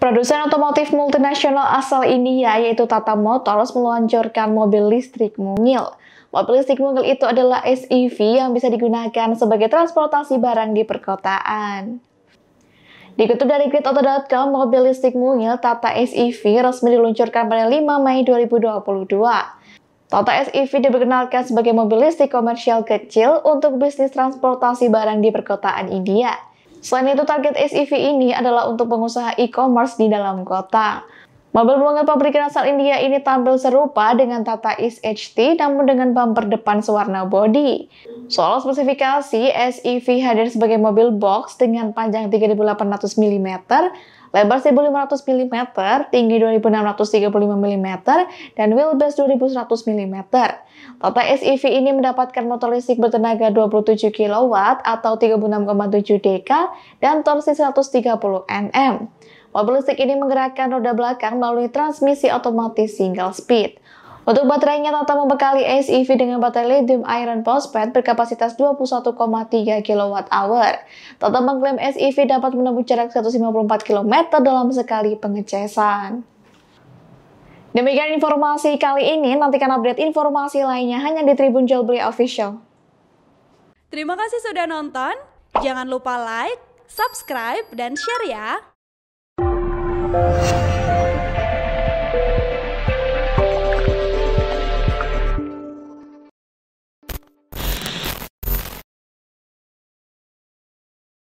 Produsen otomotif multinasional asal India yaitu Tata Motors meluncurkan mobil listrik mungil. Mobil listrik mungil itu adalah SUV e yang bisa digunakan sebagai transportasi barang di perkotaan. Dikutip dari gridauto.com, mobil listrik mungil Tata SUV e resmi diluncurkan pada 5 Mei 2022. Tata SUV e diperkenalkan sebagai mobil listrik komersial kecil untuk bisnis transportasi barang di perkotaan India. Selain itu, target SEV ini adalah untuk pengusaha e-commerce di dalam kota. Mobil buangan pabrikan asal India ini tampil serupa dengan Tata Is HT namun dengan bumper depan sewarna bodi. Soal spesifikasi, SEV hadir sebagai mobil box dengan panjang 3800 mm lebar 1500 mm, tinggi 2635 mm, dan wheelbase 2100 mm. Total SUV e ini mendapatkan motor listrik bertenaga 27 kW atau 36,7 dk dan torsi 130 Nm. Mobil listrik ini menggerakkan roda belakang melalui transmisi otomatis single speed. Untuk baterainya Tata membekali SEV dengan baterai lithium iron phosphate berkapasitas 21,3 kWh. Tata mengklaim SEV dapat menempuh jarak 154 km dalam sekali pengecasan. Demikian informasi kali ini, nantikan update informasi lainnya hanya di Tribun Beli Official. Terima kasih sudah nonton, jangan lupa like, subscribe, dan share ya!